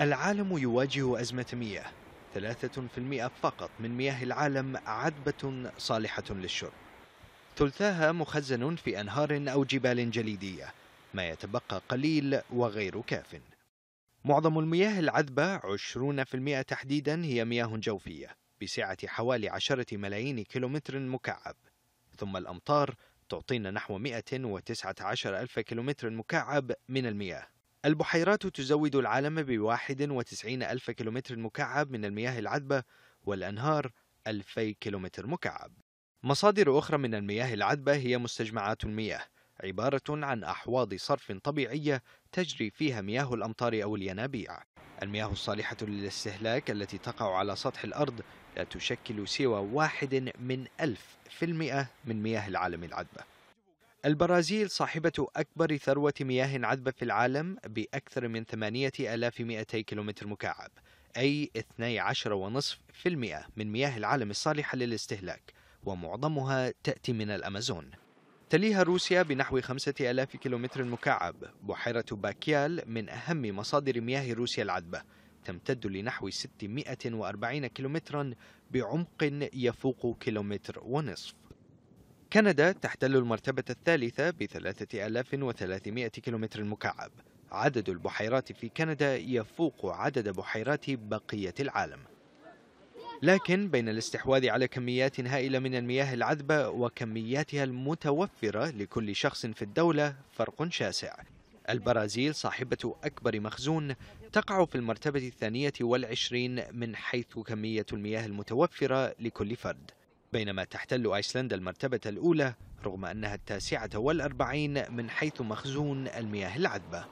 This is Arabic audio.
العالم يواجه أزمة مياه ثلاثة في المئة فقط من مياه العالم عذبة صالحة للشرب ثلثاها مخزن في أنهار أو جبال جليدية ما يتبقى قليل وغير كاف معظم المياه العذبة 20% تحديدا هي مياه جوفية بسعة حوالي عشرة ملايين كيلومتر مكعب ثم الأمطار تعطينا نحو 119 ألف كيلومتر مكعب من المياه البحيرات تزود العالم ب 91 ألف كيلومتر مكعب من المياه العذبة والأنهار 2000 كيلومتر مكعب مصادر أخرى من المياه العذبة هي مستجمعات المياه عبارة عن أحواض صرف طبيعية تجري فيها مياه الأمطار أو الينابيع المياه الصالحة للاستهلاك التي تقع على سطح الأرض لا تشكل سوى واحد من ألف في المئة من مياه العالم العذبة البرازيل صاحبة أكبر ثروة مياه عذبة في العالم بأكثر من 8200 كيلومتر مكعب أي 12.5% من مياه العالم الصالحة للاستهلاك ومعظمها تأتي من الأمازون تليها روسيا بنحو 5000 كيلومتر مكعب بحيرة باكيال من أهم مصادر مياه روسيا العذبة تمتد لنحو 640 كيلومترا بعمق يفوق كيلومتر ونصف كندا تحتل المرتبة الثالثة ب 3300 كيلومتر مكعب عدد البحيرات في كندا يفوق عدد بحيرات بقية العالم لكن بين الاستحواذ على كميات هائلة من المياه العذبة وكمياتها المتوفرة لكل شخص في الدولة فرق شاسع البرازيل صاحبة أكبر مخزون تقع في المرتبة الثانية والعشرين من حيث كمية المياه المتوفرة لكل فرد بينما تحتل أيسلندا المرتبة الأولى رغم أنها التاسعة والأربعين من حيث مخزون المياه العذبة